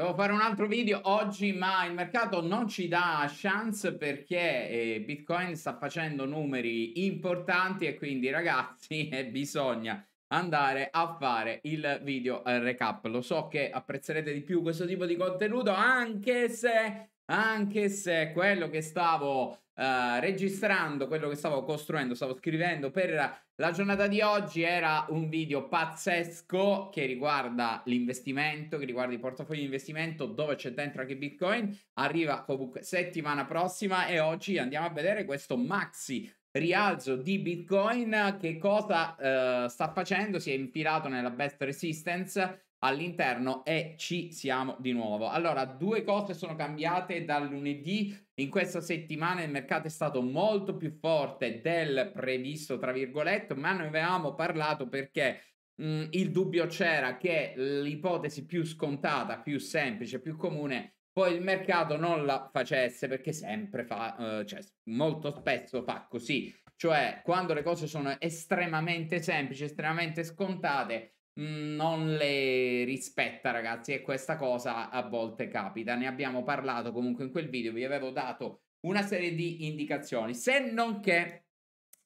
Devo fare un altro video oggi, ma il mercato non ci dà chance perché eh, Bitcoin sta facendo numeri importanti e quindi ragazzi eh, bisogna andare a fare il video recap. Lo so che apprezzerete di più questo tipo di contenuto anche se anche se quello che stavo eh, registrando quello che stavo costruendo, stavo scrivendo per la giornata di oggi. Era un video pazzesco che riguarda l'investimento, che riguarda i portafogli di investimento, dove c'è dentro anche Bitcoin. Arriva comunque settimana prossima e oggi andiamo a vedere questo maxi rialzo di Bitcoin che cosa uh, sta facendo, si è infilato nella best resistance all'interno e ci siamo di nuovo. Allora, due cose sono cambiate dal lunedì. In questa settimana il mercato è stato molto più forte del previsto, tra virgolette, ma noi avevamo parlato perché mh, mm, il dubbio c'era che l'ipotesi più scontata, più semplice, più comune poi il mercato non la facesse perché sempre fa, eh, cioè molto spesso fa così, cioè quando le cose sono estremamente semplici, estremamente scontate, Mhmm, non le rispetta, ragazzi, e questa cosa a volte capita. Ne abbiamo parlato comunque in quel video, vi avevo dato una serie di indicazioni, se non che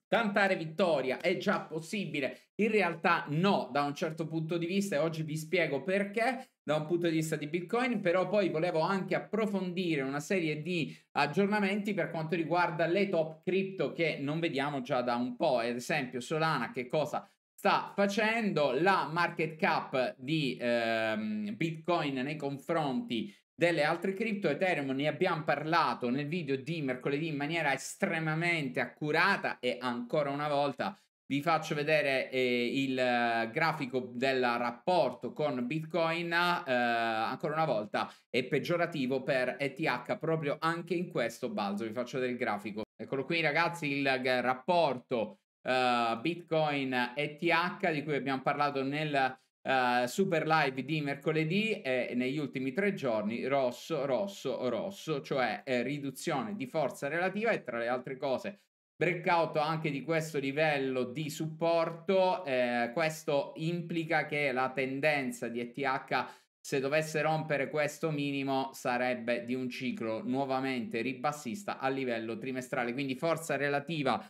cantare vittoria è già possibile. In realtà no, da un certo punto di vista e oggi vi spiego perché da un punto di vista di Bitcoin, però poi volevo anche approfondire una serie di aggiornamenti per quanto riguarda le top crypto che non vediamo già da un po', ad esempio Solana che cosa sta facendo la market cap di ehm, Bitcoin nei confronti delle altre cripto Ethereum ne abbiamo parlato nel video di mercoledì in maniera estremamente accurata e ancora una volta vi faccio vedere eh, il eh, grafico del rapporto con Bitcoin, eh, ancora una volta è peggiorativo per ETH proprio anche in questo balzo, vi faccio vedere il grafico. Eccolo qui ragazzi, il eh, rapporto uh, Bitcoin ETH di cui abbiamo parlato nel uh, super live di mercoledì e negli ultimi tre giorni rosso, rosso, rosso, cioè eh, riduzione di forza relativa e tra le altre cose breakout anche di questo livello di supporto. Eh, questo implica che la tendenza di ETH se dovesse rompere questo minimo sarebbe di un ciclo nuovamente ribassista a livello trimestrale, quindi forza relativa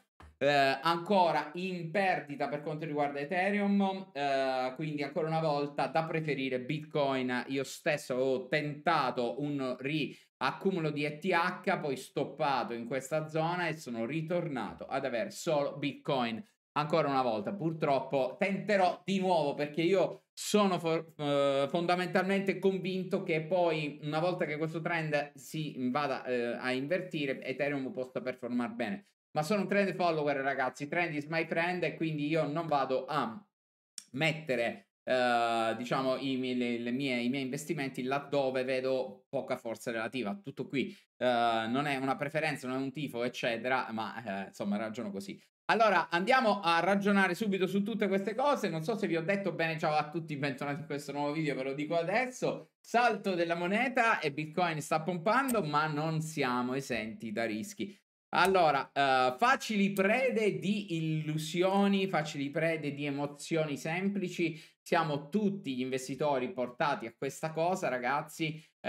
eh, ancora in perdita per quanto riguarda Ethereum, eh, quindi ancora una volta da preferire Bitcoin. Io stesso ho tentato un riaccumulo di ETH, poi stoppato in questa zona e sono ritornato ad avere solo Bitcoin. Ancora una volta, purtroppo tenterò di nuovo perché io sono for- eh, fondamentalmente convinto che poi una volta che questo trend si vada eh, a invertire Ethereum possa performare bene ma sono un trend follower ragazzi, trend is my friend e quindi io non vado a mettere Uh, diciamo i, le, le mie, i miei investimenti laddove vedo poca forza relativa. Tutto qui uh, non è una preferenza, non è un tifo, eccetera, ma uh, insomma ragiono così. Allora andiamo a ragionare subito su tutte queste cose. Non so se vi ho detto bene, ciao a tutti, bentornati in questo nuovo video, ve lo dico adesso. Salto della moneta e Bitcoin sta pompando, ma non siamo esenti da rischi. Allora, uh, facili prede di illusioni, facili prede di emozioni semplici. Siamo tutti gli investitori portati a questa cosa, ragazzi. Uh,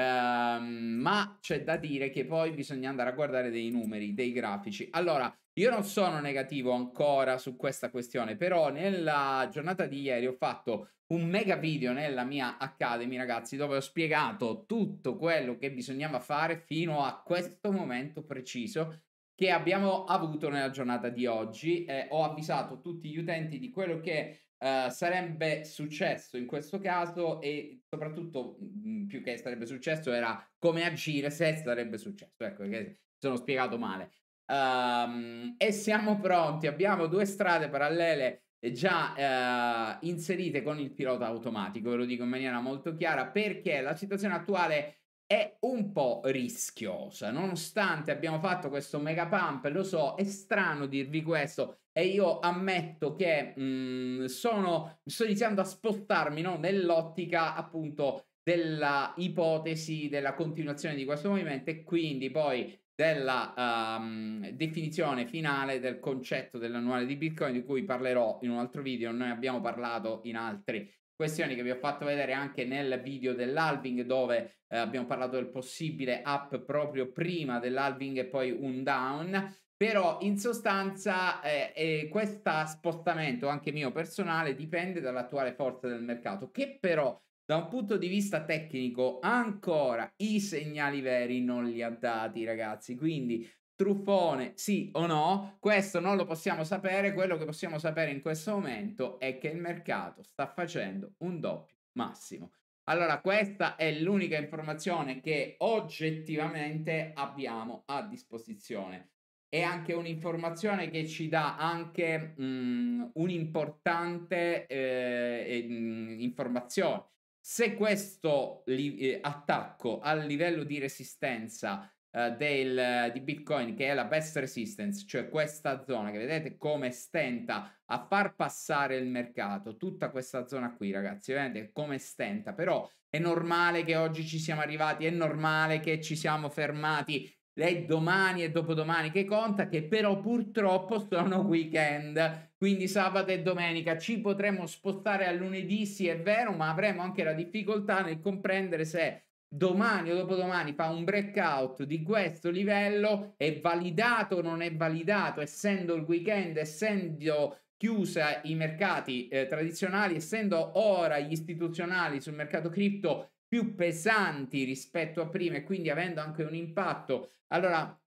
ma c'è da dire che poi bisogna andare a guardare dei numeri, dei grafici. Allora, io non sono negativo ancora su questa questione, però nella giornata di ieri ho fatto un mega video nella mia Academy, ragazzi, dove ho spiegato tutto quello che bisognava fare fino a questo momento preciso che abbiamo avuto nella giornata di oggi. Eh, ho avvisato tutti gli utenti di quello che eh, sarebbe successo in questo caso e soprattutto mh, mm, più che sarebbe successo era come agire se sarebbe successo. Ecco, che sono spiegato male. Um, e siamo pronti, abbiamo due strade parallele già eh, inserite con il pilota automatico, ve lo dico in maniera molto chiara, perché la situazione attuale è è un po' rischiosa, nonostante abbiamo fatto questo mega pump, lo so, è strano dirvi questo e io ammetto che mh, mm, sono, sto iniziando a spostarmi no? nell'ottica appunto della ipotesi della continuazione di questo movimento e quindi poi della um, definizione finale del concetto dell'annuale di Bitcoin di cui parlerò in un altro video, noi abbiamo parlato in altri questioni che vi ho fatto vedere anche nel video dell'alving dove eh, abbiamo parlato del possibile up proprio prima dell'alving e poi un down però in sostanza eh, eh, questo spostamento anche mio personale dipende dall'attuale forza del mercato che però da un punto di vista tecnico ancora i segnali veri non li ha dati ragazzi quindi Truffone sì o no? Questo non lo possiamo sapere, quello che possiamo sapere in questo momento è che il mercato sta facendo un doppio massimo. Allora, questa è l'unica informazione che oggettivamente abbiamo a disposizione. È anche un'informazione che ci dà anche mm, un'importante eh, mm, informazione. Se questo li- eh, attacco al livello di resistenza eh, del, di Bitcoin che è la best resistance, cioè questa zona che vedete come stenta a far passare il mercato, tutta questa zona qui ragazzi, vedete come stenta, però è normale che oggi ci siamo arrivati, è normale che ci siamo fermati, è domani e dopodomani che conta, che però purtroppo sono weekend, quindi sabato e domenica ci potremo spostare a lunedì, sì è vero, ma avremo anche la difficoltà nel comprendere se domani o dopodomani fa un breakout di questo livello, è validato o non è validato, essendo il weekend, essendo chiusa i mercati eh, tradizionali, essendo ora gli istituzionali sul mercato cripto più pesanti rispetto a prima e quindi avendo anche un impatto, allora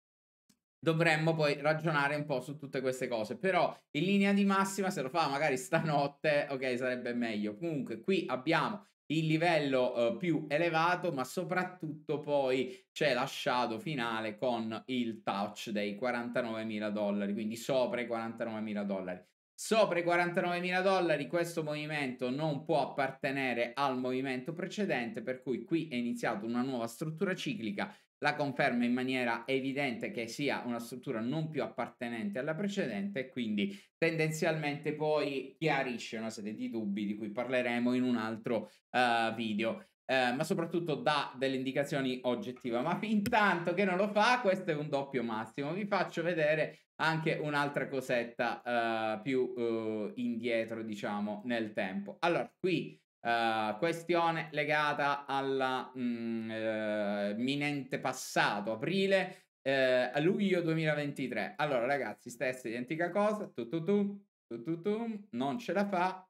dovremmo poi ragionare un po' su tutte queste cose. Però in linea di massima, se lo fa magari stanotte, ok, sarebbe meglio. Comunque, qui abbiamo il livello eh, più elevato, ma soprattutto poi c'è la shadow finale con il touch dei 49.000 dollari, quindi sopra i 49.000 dollari. Sopra i 49.000 dollari questo movimento non può appartenere al movimento precedente, per cui qui è iniziata una nuova struttura ciclica la conferma in maniera evidente che sia una struttura non più appartenente alla precedente e quindi tendenzialmente poi chiarisce una serie di dubbi di cui parleremo in un altro uh, video. Uh, ma soprattutto dà delle indicazioni oggettive. Ma fin tanto che non lo fa, questo è un doppio massimo. Vi faccio vedere anche un'altra cosetta uh, più indietro, diciamo, nel tempo. Allora, qui Uh, questione legata all'imminente eh, passato, aprile, eh, a luglio 2023. Allora ragazzi, stessa identica cosa, tu, tu, tu, tu, tu, tu, non ce la fa.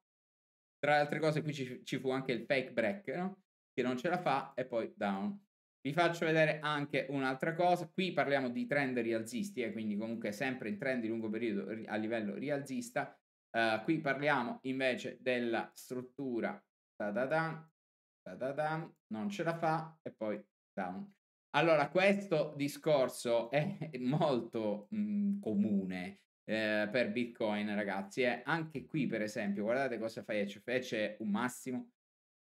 Tra le altre cose qui ci, ci fu anche il fake break, no? che non ce la fa e poi down. Vi faccio vedere anche un'altra cosa, qui parliamo di trend rialzisti, eh, quindi comunque sempre in trend di lungo periodo a livello rialzista. Uh, qui parliamo invece della struttura da da da, da da da, non ce la fa e poi down. Allora, questo discorso è molto mh, mhmm, comune eh, per Bitcoin, ragazzi. Eh, anche qui, per esempio, guardate cosa fa ECF. C'è un massimo,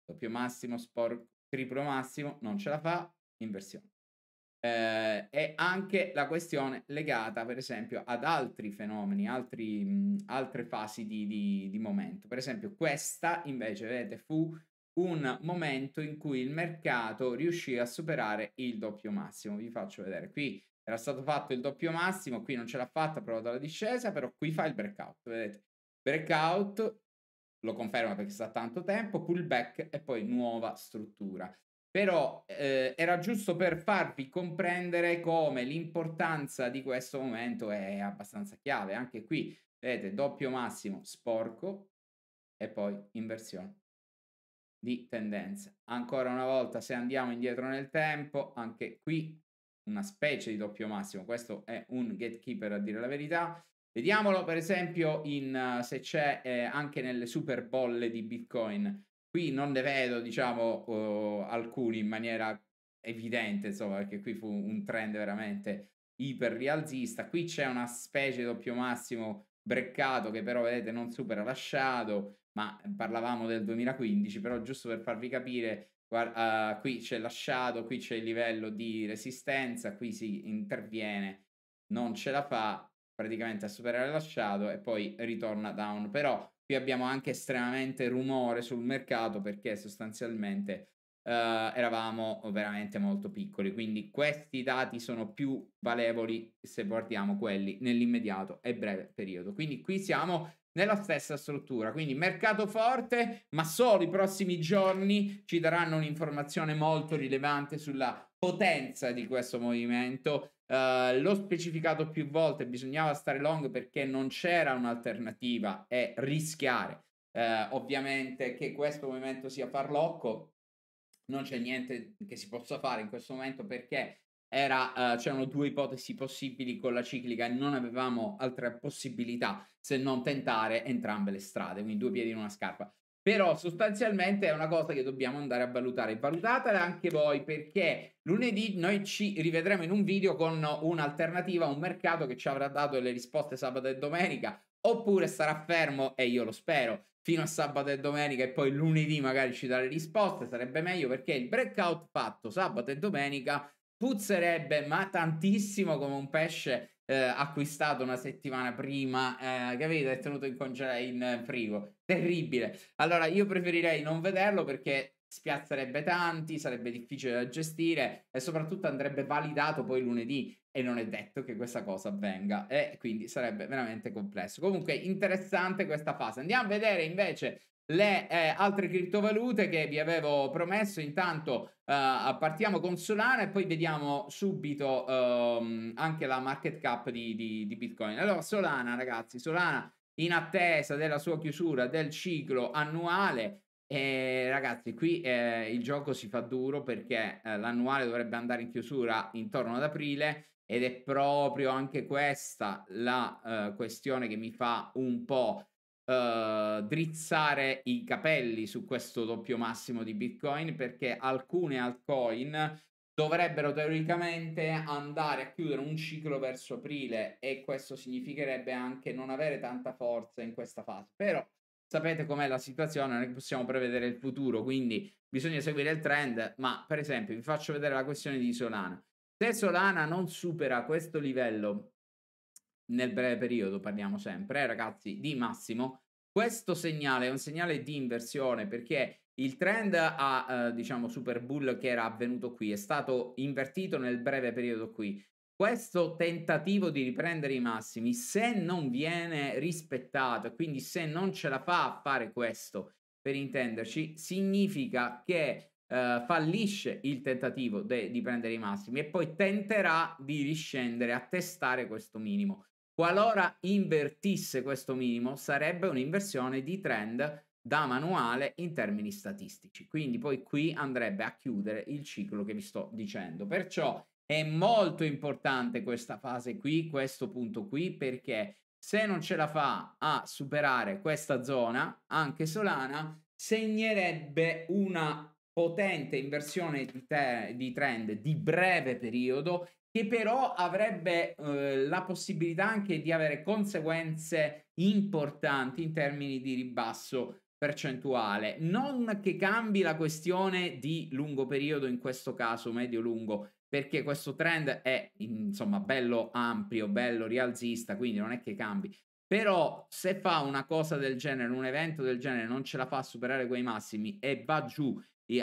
doppio massimo, sport, triplo massimo, non ce la fa, inversione eh, è anche la questione legata, per esempio, ad altri fenomeni, altri, mh, mhmm, altre fasi di, di, di momento. Per esempio, questa invece, vedete, fu un momento in cui il mercato riuscì a superare il doppio massimo. Vi faccio vedere qui. Era stato fatto il doppio massimo, qui non ce l'ha fatta, ha provato la discesa, però qui fa il breakout, vedete? Breakout, lo conferma perché sta tanto tempo, pullback e poi nuova struttura però eh, era giusto per farvi comprendere come l'importanza di questo momento è abbastanza chiave. Anche qui, vedete, doppio massimo sporco e poi inversione di tendenza. Ancora una volta, se andiamo indietro nel tempo, anche qui una specie di doppio massimo. Questo è un gatekeeper a dire la verità. Vediamolo per esempio in, eh, se c'è eh, anche nelle super bolle di Bitcoin. Qui non ne vedo, diciamo, uh, alcuni in maniera evidente, insomma, perché qui fu un trend veramente iper rialzista. Qui c'è una specie doppio massimo breccato che però, vedete, non supera lasciato ma ehm, parlavamo del 2015, però giusto per farvi capire, guarda, uh, qui c'è lasciato qui c'è il livello di resistenza, qui si interviene, non ce la fa praticamente a superare lasciato e poi ritorna down. Però qui abbiamo anche estremamente rumore sul mercato perché sostanzialmente uh, eravamo veramente molto piccoli, quindi questi dati sono più valevoli se guardiamo quelli nell'immediato e breve periodo. Quindi qui siamo nella stessa struttura. Quindi mercato forte, ma solo i prossimi giorni ci daranno un'informazione molto rilevante sulla potenza di questo movimento eh, l'ho specificato più volte, bisognava stare long perché non c'era un'alternativa e rischiare. Uh, ovviamente che questo movimento sia farlocco, non c'è niente che si possa fare in questo momento perché era, uh, c'erano due ipotesi possibili con la ciclica e non avevamo altre possibilità se non tentare entrambe le strade, quindi due piedi in una scarpa. Però mm. sostanzialmente è una cosa che dobbiamo andare a valutare. Valutatela anche voi perché lunedì noi ci rivedremo in un video con un'alternativa a un mercato che ci avrà dato le risposte sabato e domenica oppure sarà fermo e io lo spero fino a sabato e domenica e poi lunedì magari ci dà le risposte, sarebbe meglio perché il breakout fatto sabato e domenica puzzerebbe ma tantissimo come un pesce eh, acquistato una settimana prima, eh, capito? È tenuto in congelo in frigo. Terribile. Allora io preferirei non vederlo perché spiazzerebbe tanti, sarebbe difficile da gestire e soprattutto andrebbe validato poi lunedì e non è detto che questa cosa avvenga e quindi sarebbe veramente complesso. Comunque interessante questa fase. Andiamo a vedere invece le eh, altre criptovalute che vi avevo promesso. Intanto eh, partiamo con Solana e poi vediamo subito ehm, anche la market cap di, di, di, Bitcoin. Allora, Solana, ragazzi, Solana in attesa della sua chiusura del ciclo annuale. E eh, ragazzi, qui eh, il gioco si fa duro perché eh, l'annuale dovrebbe andare in chiusura intorno ad aprile ed è proprio anche questa la eh, questione che mi fa un po' uh, drizzare i capelli su questo doppio massimo di Bitcoin perché alcune altcoin dovrebbero teoricamente andare a chiudere un ciclo verso aprile e questo significherebbe anche non avere tanta forza in questa fase. Però sapete com'è la situazione, non è che possiamo prevedere il futuro, quindi bisogna seguire il trend, ma per esempio vi faccio vedere la questione di Solana. Se Solana non supera questo livello nel breve periodo parliamo sempre, eh, ragazzi, di massimo. Questo segnale è un segnale di inversione perché il trend a, eh, diciamo, super bull che era avvenuto qui è stato invertito nel breve periodo qui. Questo tentativo di riprendere i massimi, se non viene rispettato, quindi se non ce la fa a fare questo, per intenderci, significa che Uh, fallisce il tentativo de- di prendere i massimi e poi tenterà di riscendere a testare questo minimo. Qualora invertisse questo minimo, sarebbe un'inversione di trend da manuale in termini statistici. Quindi poi qui andrebbe a chiudere il ciclo che vi sto dicendo. Perciò è molto importante questa fase qui, questo punto qui, perché se non ce la fa a superare questa zona, anche Solana segnerebbe una potente inversione di, di trend di breve periodo che però avrebbe eh, la possibilità anche di avere conseguenze importanti in termini di ribasso percentuale. Non che cambi la questione di lungo periodo, in questo caso medio-lungo, perché questo trend è insomma bello ampio, bello rialzista, quindi non è che cambi. Però se fa una cosa del genere, un evento del genere, non ce la fa a superare quei massimi e va giù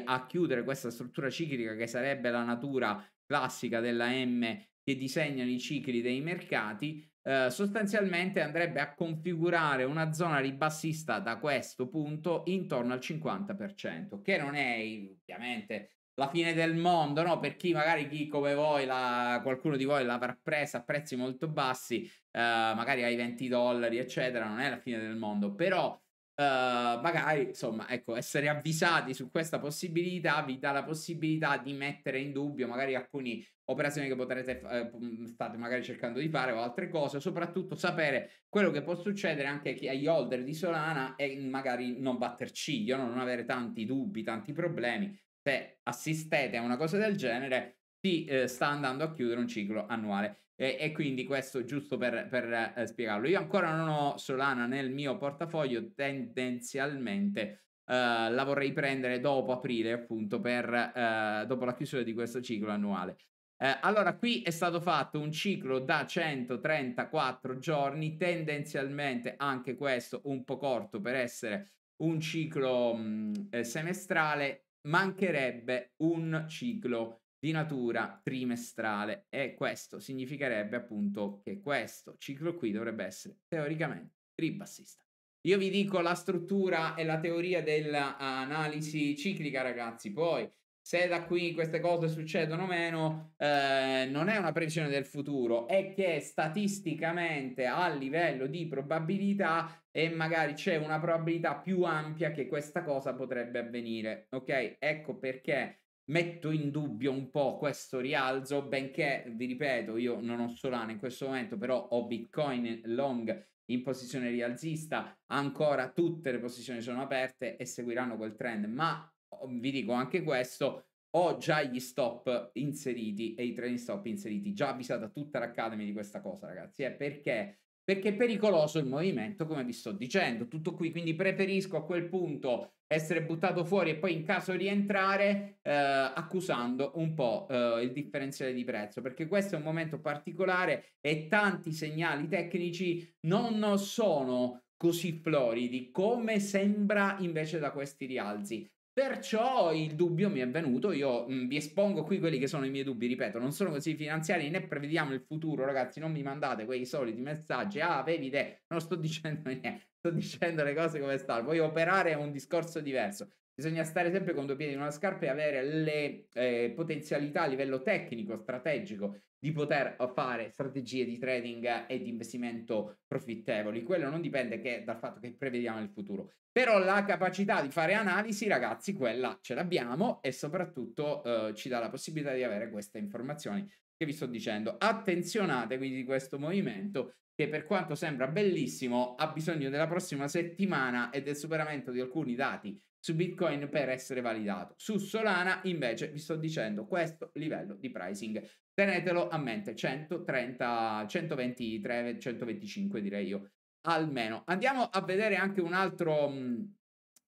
a chiudere questa struttura ciclica che sarebbe la natura classica della M che disegnano i cicli dei mercati, eh, sostanzialmente andrebbe a configurare una zona ribassista da questo punto intorno al 50%, che non è ovviamente la fine del mondo, no? Per chi magari chi come voi, la, qualcuno di voi l'avrà presa a prezzi molto bassi, eh, magari ai 20 dollari, eccetera, non è la fine del mondo, però Uh, magari insomma ecco essere avvisati su questa possibilità vi dà la possibilità di mettere in dubbio magari alcune operazioni che potrete eh, mm, state magari cercando di fare o altre cose soprattutto sapere quello che può succedere anche agli holder di Solana e magari non batter ciglio non avere tanti dubbi tanti problemi se assistete a una cosa del genere si eh, sta andando a chiudere un ciclo annuale e, e, quindi questo giusto per, per eh, spiegarlo. Io ancora non ho Solana nel mio portafoglio, tendenzialmente eh, la vorrei prendere dopo aprile, appunto, per, eh, dopo la chiusura di questo ciclo annuale. Eh, allora, qui è stato fatto un ciclo da 134 giorni, tendenzialmente anche questo un po' corto per essere un ciclo mh, mm, eh, semestrale, mancherebbe un ciclo di natura trimestrale e questo significherebbe appunto che questo ciclo qui dovrebbe essere teoricamente ribassista. Io vi dico la struttura e la teoria dell'analisi ciclica, ragazzi. Poi, se da qui queste cose succedono o meno, eh, non è una previsione del futuro, è che statisticamente a livello di probabilità e magari c'è una probabilità più ampia che questa cosa potrebbe avvenire. Ok? Ecco perché metto in dubbio un po' questo rialzo, benché, vi ripeto, io non ho Solana in questo momento, però ho Bitcoin long in posizione rialzista, ancora tutte le posizioni sono aperte e seguiranno quel trend, ma oh, vi dico anche questo, ho già gli stop inseriti e i training stop inseriti, già avvisata tutta l'Academy di questa cosa ragazzi, è eh, perché perché è pericoloso il movimento, come vi sto dicendo. Tutto qui, quindi preferisco a quel punto essere buttato fuori e poi in caso rientrare eh, accusando un po' eh, il differenziale di prezzo, perché questo è un momento particolare e tanti segnali tecnici non sono così floridi come sembra invece da questi rialzi. Perciò il dubbio mi è venuto, io mh, mm, vi espongo qui quelli che sono i miei dubbi, ripeto, non sono così finanziari né prevediamo il futuro, ragazzi, non mi mandate quei soliti messaggi, ah, avevi idee, non sto dicendo niente, sto dicendo le cose come stanno, poi operare è un discorso diverso. Bisogna stare sempre con due piedi in una scarpa e avere le eh, potenzialità a livello tecnico, strategico, di poter fare strategie di trading e di investimento profittevoli. Quello non dipende che dal fatto che prevediamo il futuro. Però la capacità di fare analisi, ragazzi, quella ce l'abbiamo e soprattutto eh, ci dà la possibilità di avere queste informazioni che vi sto dicendo. Attenzionate quindi di questo movimento che per quanto sembra bellissimo ha bisogno della prossima settimana e del superamento di alcuni dati su Bitcoin per essere validato. Su Solana invece vi sto dicendo questo livello di pricing. Tenetelo a mente, 130, 123, 125 direi io, almeno. Andiamo a vedere anche un altro, uh,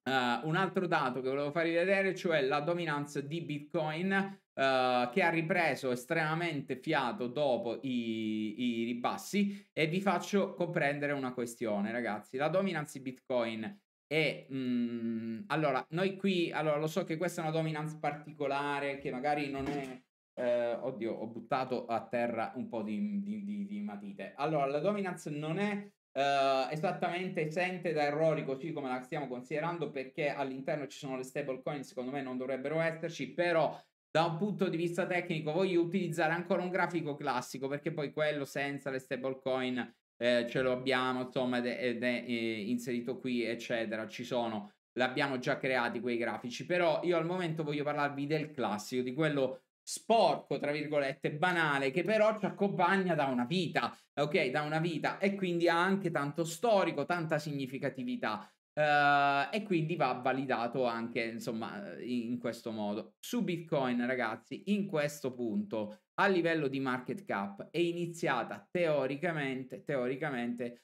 un altro dato che volevo farvi vedere, cioè la dominanza di Bitcoin. Uh, che ha ripreso estremamente fiato dopo i, i ribassi e vi faccio comprendere una questione ragazzi la dominanza di bitcoin e mh, mhmm, allora, noi qui, allora lo so che questa è una dominance particolare che magari non è... Eh, oddio, ho buttato a terra un po' di, di, di, di matite. Allora, la dominance non è eh, esattamente esente da errori così come la stiamo considerando perché all'interno ci sono le stablecoin, secondo me non dovrebbero esserci, però da un punto di vista tecnico voglio utilizzare ancora un grafico classico perché poi quello senza le stablecoin eh, ce lo abbiamo, insomma, ed è, ed è eh, inserito qui, eccetera. Ci sono, l'abbiamo già creati quei grafici, però io al momento voglio parlarvi del classico, di quello sporco, tra virgolette, banale, che però ci accompagna da una vita, ok? Da una vita e quindi ha anche tanto storico, tanta significatività. Uh, e quindi va validato anche insomma in questo modo su bitcoin ragazzi in questo punto a livello di market cap è iniziata teoricamente, teoricamente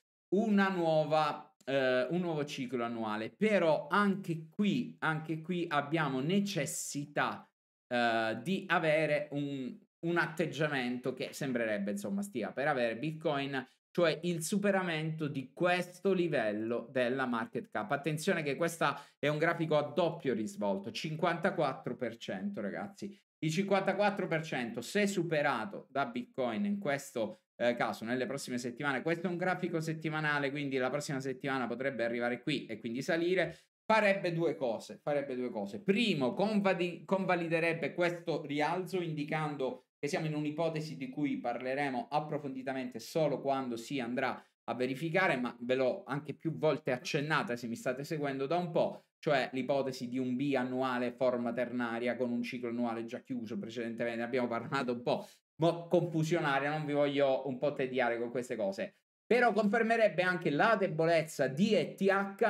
nuova, uh, un nuovo ciclo annuale però anche qui, anche qui abbiamo necessità uh, di avere un, un atteggiamento che sembrerebbe insomma stia per avere bitcoin cioè il superamento di questo livello della market cap. Attenzione che questo è un grafico a doppio risvolto, 54% ragazzi. Il 54% se superato da Bitcoin in questo eh, caso nelle prossime settimane, questo è un grafico settimanale, quindi la prossima settimana potrebbe arrivare qui e quindi salire, farebbe due cose, farebbe due cose. Primo, convadi- convaliderebbe questo rialzo indicando che siamo in un'ipotesi di cui parleremo approfonditamente solo quando si andrà a verificare, ma ve l'ho anche più volte accennata se mi state seguendo da un po', cioè l'ipotesi di un biannuale forma ternaria con un ciclo annuale già chiuso precedentemente, abbiamo parlato un po', mo confusionaria, non vi voglio un po' tediare con queste cose. Però confermerebbe anche la debolezza di ETH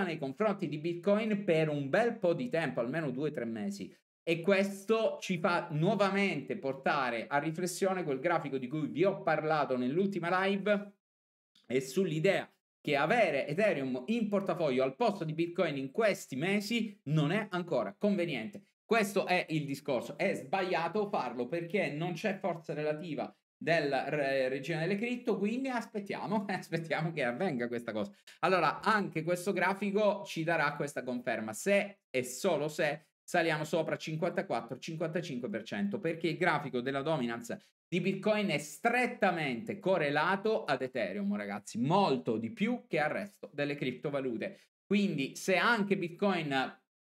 nei confronti di Bitcoin per un bel po' di tempo, almeno due o tre mesi e questo ci fa nuovamente portare a riflessione quel grafico di cui vi ho parlato nell'ultima live e sull'idea che avere Ethereum in portafoglio al posto di Bitcoin in questi mesi non è ancora conveniente. Questo è il discorso. È sbagliato farlo perché non c'è forza relativa della re- regione delle cripto, quindi aspettiamo, aspettiamo che avvenga questa cosa. Allora, anche questo grafico ci darà questa conferma se e solo se saliamo sopra 54-55% perché il grafico della dominance di Bitcoin è strettamente correlato ad Ethereum, ragazzi, molto di più che al resto delle criptovalute. Quindi se anche Bitcoin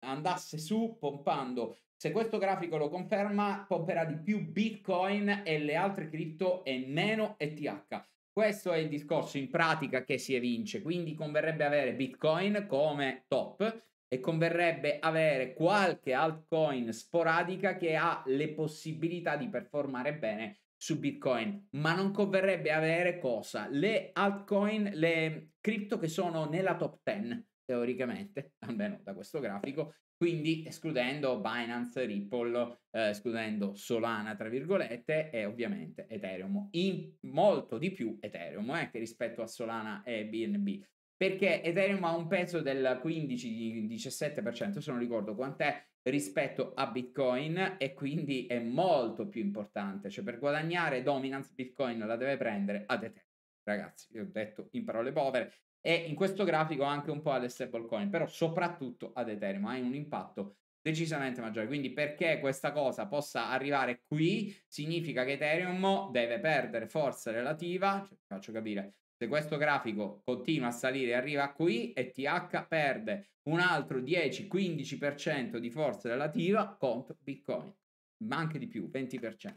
andasse su pompando, se questo grafico lo conferma, pomperà di più Bitcoin e le altre cripto e meno ETH. Questo è il discorso in pratica che si evince, quindi converrebbe avere Bitcoin come top e converrebbe avere qualche altcoin sporadica che ha le possibilità di performare bene su Bitcoin, ma non converrebbe avere cosa? Le altcoin, le cripto che sono nella top 10 teoricamente, almeno da questo grafico, quindi escludendo Binance, Ripple, eh, escludendo Solana, tra virgolette, e ovviamente Ethereum, in molto di più Ethereum eh, rispetto a Solana e BNB perché Ethereum ha un peso del 15-17%, se non ricordo quant'è, rispetto a Bitcoin e quindi è molto più importante, cioè per guadagnare dominance Bitcoin la deve prendere ad Ethereum, ragazzi, vi ho detto in parole povere, e in questo grafico anche un po' alle stablecoin, però soprattutto ad Ethereum, ha un impatto decisamente maggiore. Quindi perché questa cosa possa arrivare qui significa che Ethereum deve perdere forza relativa, cioè, faccio capire, se questo grafico continua a salire e arriva qui, ETH perde un altro 10-15% di forza relativa contro Bitcoin, ma anche di più, 20%.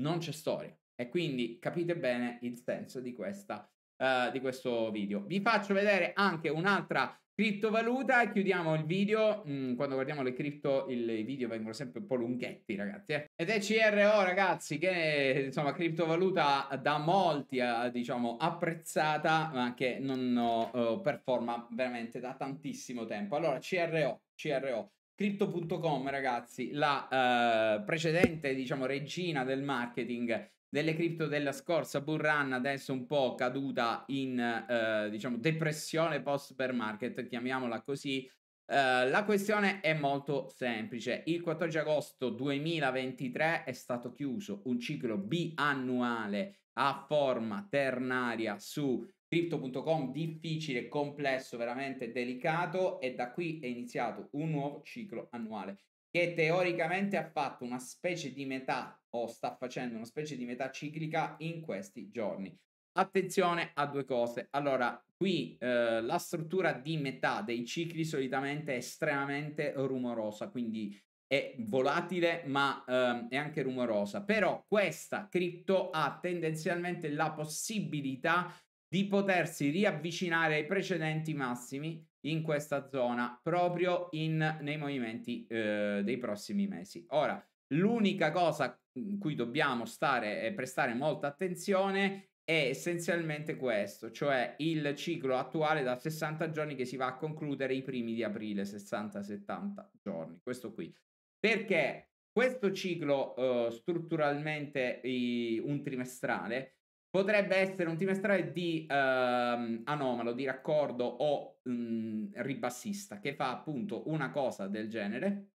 Non c'è storia. E quindi capite bene il senso di, questa, uh, di questo video. Vi faccio vedere anche un'altra Criptovaluta, chiudiamo il video. Mm, quando guardiamo le cripto, i video vengono sempre un po' lunghetti, ragazzi. Eh. Ed è CRO, ragazzi, che insomma, criptovaluta da molti, eh, diciamo, apprezzata, ma che non eh, performa veramente da tantissimo tempo. Allora, CRO, CRO. Crypto.com, ragazzi, la eh, precedente, diciamo, regina del marketing delle cripto della scorsa bull run, adesso un po' caduta in eh, diciamo depressione post bear market, chiamiamola così. Eh, la questione è molto semplice. Il 14 agosto 2023 è stato chiuso un ciclo biannuale a forma ternaria su crypto.com difficile, complesso, veramente delicato e da qui è iniziato un nuovo ciclo annuale che teoricamente ha fatto una specie di metà o sta facendo una specie di metà ciclica in questi giorni. Attenzione a due cose. Allora, qui eh, la struttura di metà dei cicli solitamente è estremamente rumorosa, quindi è volatile ma ehm, è anche rumorosa. Però questa cripto ha tendenzialmente la possibilità di potersi riavvicinare ai precedenti massimi in questa zona proprio in, nei movimenti eh, dei prossimi mesi. Ora, l'unica cosa in cui dobbiamo stare e prestare molta attenzione è essenzialmente questo, cioè il ciclo attuale da 60 giorni che si va a concludere i primi di aprile, 60-70 giorni, questo qui. Perché questo ciclo eh, strutturalmente eh, un trimestrale potrebbe essere un trimestrale di ehm, anomalo, di raccordo o mh, mhmm, ribassista, che fa appunto una cosa del genere,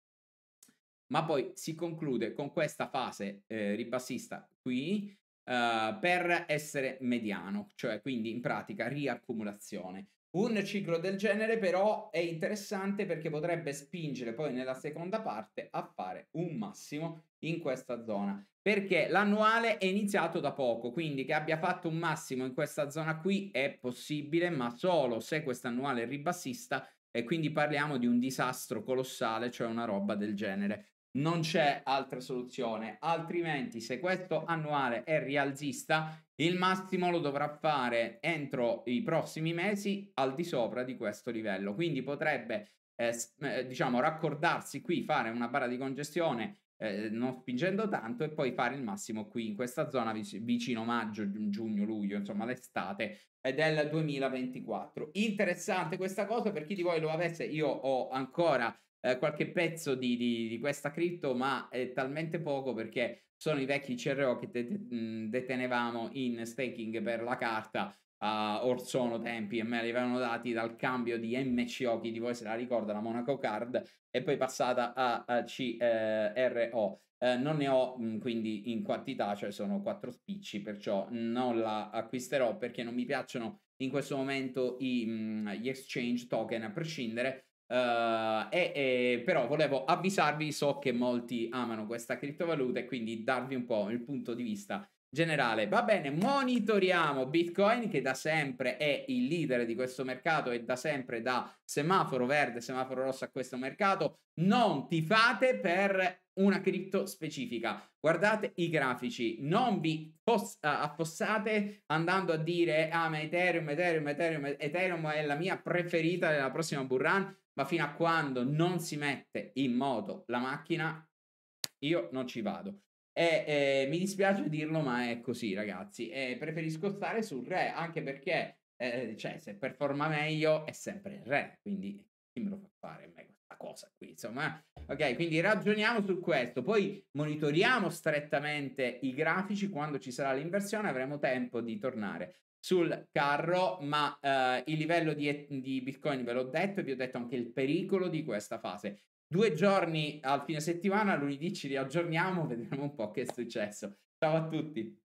ma poi si conclude con questa fase eh, ribassista qui eh, per essere mediano, cioè quindi in pratica riaccumulazione. Un ciclo del genere però è interessante perché potrebbe spingere poi nella seconda parte a fare un massimo in questa zona perché l'annuale è iniziato da poco, quindi che abbia fatto un massimo in questa zona qui è possibile, ma solo se quest'annuale è ribassista e quindi parliamo di un disastro colossale, cioè una roba del genere non c'è altra soluzione, altrimenti se questo annuale è rialzista, il massimo lo dovrà fare entro i prossimi mesi al di sopra di questo livello, quindi potrebbe eh, eh diciamo raccordarsi qui, fare una barra di congestione eh, non spingendo tanto e poi fare il massimo qui in questa zona vicino maggio, giugno, luglio, insomma l'estate del 2024. Interessante questa cosa per chi di voi lo avesse, io ho ancora eh, qualche pezzo di, di, di, questa cripto, ma è talmente poco perché sono i vecchi CRO che det- mm, detenevamo in staking per la carta a uh, or sono tempi e me li avevano dati dal cambio di MCO, chi di voi se la ricorda, la Monaco Card, e poi passata a, a CRO. Eh, non ne ho mh, mm, quindi in quantità, cioè sono quattro spicci, perciò non la acquisterò perché non mi piacciono in questo momento i, mh, mm, gli exchange token a prescindere, Uh, e, e, però volevo avvisarvi, so che molti amano questa criptovaluta e quindi darvi un po' il punto di vista generale. Va bene, monitoriamo Bitcoin che da sempre è il leader di questo mercato e da sempre da semaforo verde, semaforo rosso a questo mercato. Non ti fate per una cripto specifica. Guardate i grafici, non vi poss- affossate andando a dire ah ma Ethereum, Ethereum, Ethereum, Ethereum è la mia preferita della prossima bull run ma fino a quando non si mette in moto la macchina, io non ci vado. E, eh, mi dispiace dirlo, ma è così, ragazzi. E preferisco stare sul re, anche perché eh, cioè, se performa meglio è sempre il re, quindi chi me lo fa fare me questa cosa qui, insomma. Ok, quindi ragioniamo su questo, poi monitoriamo strettamente i grafici, quando ci sarà l'inversione avremo tempo di tornare sul carro, ma eh, il livello di, di Bitcoin ve l'ho detto e vi ho detto anche il pericolo di questa fase. Due giorni al fine settimana, lunedì ci riaggiorniamo, vedremo un po' che è successo. Ciao a tutti!